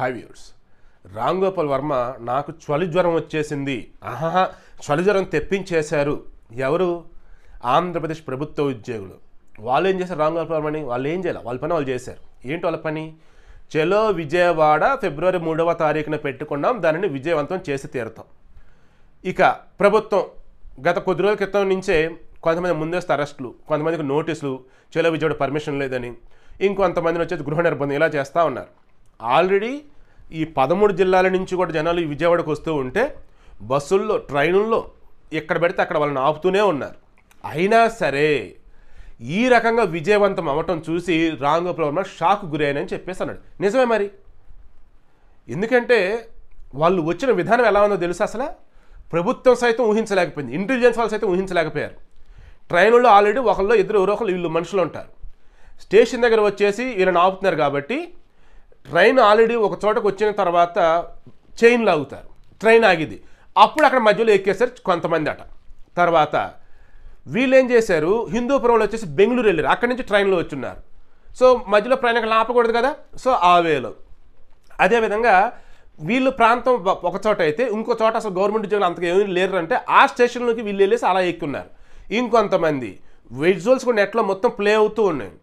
high viewers Ram Gopal Varma నాకు చలి జ్వరం వచ్చేసింది ఆహా చలి జ్వరం తెప్పించేశారు ఎవరు ఆంధ్రప్రదేశ్ ప్రభుత్వ ఉద్యోగులు వాళ్ళు ఏం చేశారు రామ్ గోపాల్ వర్మని వాళ్ళు ఏం చేయాలి వాళ్ళ పని వాళ్ళు చేశారు ఏంటి వాళ్ళ పని చెలో విజయవాడ ఫిబ్రవరి మూడవ తారీఖున పెట్టుకున్నాం దానిని విజయవంతం చేసి తీరుతాం ఇక ప్రభుత్వం గత కొద్ది రోజుల క్రితం నుంచే కొంతమంది ముందస్తు అరెస్టులు కొంతమందికి నోటీసులు చెలో విజయవాడ పర్మిషన్ లేదని ఇంకొంతమందిని వచ్చేసి గృహ నిర్బంధం ఇలా చేస్తూ ఉన్నారు ఆల్రెడీ ఈ పదమూడు జిల్లాల నుంచి కూడా జనాలు విజయవాడకు వస్తూ ఉంటే బస్సుల్లో ట్రైనుల్లో ఎక్కడ పెడితే అక్కడ వాళ్ళని ఆపుతూనే ఉన్నారు అయినా సరే ఈ రకంగా విజయవంతం అవ్వటం చూసి గోపాల్ వర్మ షాక్ గురైనని చెప్పేసి అన్నాడు నిజమే మరి ఎందుకంటే వాళ్ళు వచ్చిన విధానం ఎలా ఉందో తెలుసు అసలు ప్రభుత్వం సైతం ఊహించలేకపోయింది ఇంటెలిజెన్స్ వాళ్ళు సైతం ఊహించలేకపోయారు ట్రైన్లో ఆల్రెడీ ఒకళ్ళు ఇద్దరు ఎవరో ఒకళ్ళు వీళ్ళు మనుషులు ఉంటారు స్టేషన్ దగ్గర వచ్చేసి వీళ్ళని ఆపుతున్నారు కాబట్టి ట్రైన్ ఆల్రెడీ ఒక చోటకు వచ్చిన తర్వాత చైన్ లాగుతారు ట్రైన్ ఆగిది అప్పుడు అక్కడ మధ్యలో ఎక్కేసారు కొంతమంది అట తర్వాత వీళ్ళేం చేశారు హిందూపురంలో వచ్చేసి బెంగళూరు వెళ్ళారు అక్కడి నుంచి ట్రైన్లో వచ్చిన్నారు సో మధ్యలో ప్రయాణికులు ఆపకూడదు కదా సో ఆ వేలో అదేవిధంగా వీళ్ళు ప్రాంతం ఒక చోట అయితే ఇంకో చోట అసలు గవర్నమెంట్ ఉద్యోగులు అంతగా ఏమీ లేరు అంటే ఆ స్టేషన్లోకి వీళ్ళు వెళ్ళేసి అలా ఎక్కున్నారు ఇంకొంతమంది విజువల్స్ కూడా నెట్లో మొత్తం ప్లే అవుతూ ఉన్నాయి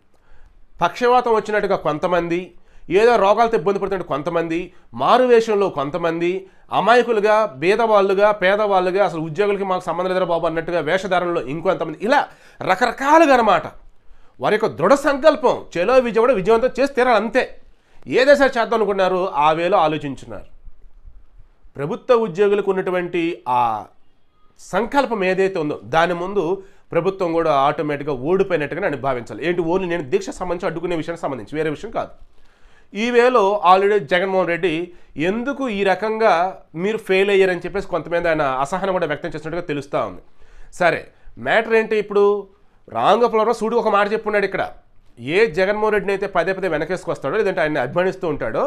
పక్షవాతం వచ్చినట్టుగా కొంతమంది ఏదో రోగాలతో ఇబ్బంది పడుతుంటే కొంతమంది మారువేషంలో కొంతమంది అమాయకులుగా బీదవాళ్ళుగా పేదవాళ్ళుగా అసలు ఉద్యోగులకి మాకు సంబంధం లేదా బాబు అన్నట్టుగా వేషధారణలో ఇంకొంతమంది ఇలా రకరకాలుగా అనమాట వారి యొక్క దృఢ సంకల్పం చెలో విజయం కూడా విజయవంతం చేసి తీరాలి అంతే ఏదేసారి చేద్దాం అనుకున్నారు ఆ వేలో ఆలోచించున్నారు ప్రభుత్వ ఉద్యోగులకు ఉన్నటువంటి ఆ సంకల్పం ఏదైతే ఉందో దాని ముందు ప్రభుత్వం కూడా ఆటోమేటిక్గా ఓడిపోయినట్టుగా నేను భావించాలి ఏంటి ఓన్లీ నేను దీక్ష సంబంధించి అడ్డుకునే విషయానికి సంబంధించి వేరే విషయం కాదు ఈ వేలో ఆల్రెడీ జగన్మోహన్ రెడ్డి ఎందుకు ఈ రకంగా మీరు ఫెయిల్ అయ్యారని చెప్పేసి కొంతమంది ఆయన అసహనం కూడా వ్యక్తం చేసినట్టుగా తెలుస్తూ ఉంది సరే మ్యాటర్ ఏంటి ఇప్పుడు రాంగపులవరం సూడు ఒక మాట చెప్పున్నాడు ఇక్కడ ఏ జగన్మోహన్ రెడ్డిని అయితే పదే పదే వెనకేసుకొస్తాడో లేదంటే ఆయన అభిమానిస్తూ ఉంటాడో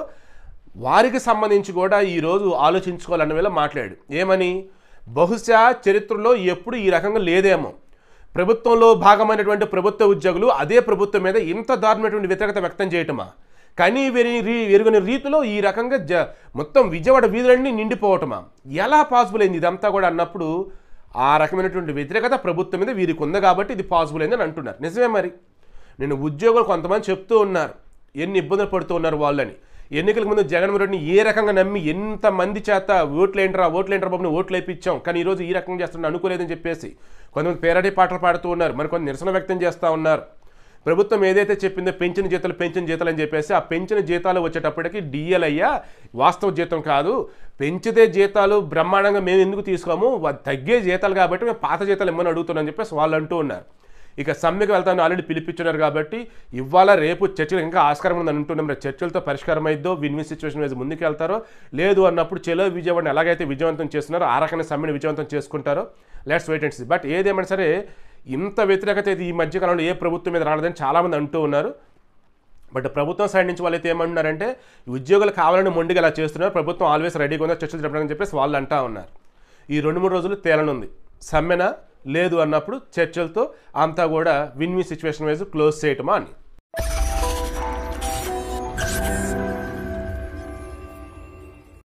వారికి సంబంధించి కూడా ఈరోజు ఆలోచించుకోవాలన్న వేళ మాట్లాడు ఏమని బహుశా చరిత్రలో ఎప్పుడు ఈ రకంగా లేదేమో ప్రభుత్వంలో భాగమైనటువంటి ప్రభుత్వ ఉద్యోగులు అదే ప్రభుత్వం మీద ఇంత దారుణమైనటువంటి వ్యతిరేకత వ్యక్తం చేయటమా కని రీ ఎరుగని రీతిలో ఈ రకంగా జ మొత్తం విజయవాడ వీధులన్నీ నిండిపోవటమా ఎలా పాసిబుల్ అయింది ఇదంతా కూడా అన్నప్పుడు ఆ రకమైనటువంటి వ్యతిరేకత ప్రభుత్వం మీద వీరికి ఉంది కాబట్టి ఇది పాసిబుల్ అయిందని అంటున్నారు నిజమే మరి నేను ఉద్యోగులు కొంతమంది చెప్తూ ఉన్నారు ఎన్ని ఇబ్బందులు పడుతూ ఉన్నారు వాళ్ళని ఎన్నికల ముందు జగన్మోహన్ రెడ్డిని ఏ రకంగా నమ్మి ఎంతమంది చేత ఓట్లు ఓట్లేంట్రా బాబుని ఓట్లు వేయించాం కానీ ఈరోజు ఈ రకంగా చేస్తున్నాను అనుకోలేదని చెప్పేసి కొంతమంది పేరాటి పాటలు పాడుతూ ఉన్నారు మరికొంత నిరసన వ్యక్తం చేస్తూ ఉన్నారు ప్రభుత్వం ఏదైతే చెప్పిందో పెంచిన జీతాలు పెంచిన జీతాలు అని చెప్పేసి ఆ పెంచిన జీతాలు వచ్చేటప్పటికి డిఎల్ అయ్యా వాస్తవ జీతం కాదు పెంచితే జీతాలు బ్రహ్మాండంగా మేము ఎందుకు తీసుకోము తగ్గే జీతాలు కాబట్టి మేము పాత జీతాలు ఇమ్మని అడుగుతున్నాం అని చెప్పేసి వాళ్ళు అంటూ ఉన్నారు ఇక సమ్మెకి వెళ్తాను ఆల్రెడీ పిలిపించున్నారు కాబట్టి ఇవాళ రేపు చర్చలు ఇంకా ఆస్కారం ఉందని అంటున్నాం మరి చర్చలతో పరిష్కారం అయిద్దో విన్ విన్ సిచ్యువేషన్ వైజ్ ముందుకు వెళ్తారో లేదు అన్నప్పుడు చెలో విజయవాడని ఎలాగైతే విజయవంతం చేస్తున్నారో ఆ రకమైన సమ్మెను విజయవంతం చేసుకుంటారో let's wait and see but ఏదేమైనా సరే ఇంత వ్యతిరేకత ఇది ఈ మధ్యకాలంలో ఏ ప్రభుత్వం మీద రాలేదని చాలామంది అంటూ ఉన్నారు బట్ ప్రభుత్వం సైడ్ నుంచి వాళ్ళు అయితే ఏమంటున్నారంటే ఉద్యోగులు కావాలని మొండిగా ఇలా చేస్తున్నారు ప్రభుత్వం ఆల్వేస్ రెడీగా ఉందా చర్చలు జరపడానికి చెప్పేసి వాళ్ళు అంటా ఉన్నారు ఈ రెండు మూడు రోజులు తేలనుంది సమ్మెన లేదు అన్నప్పుడు చర్చలతో అంతా కూడా win win situation wise close చేయటమా అని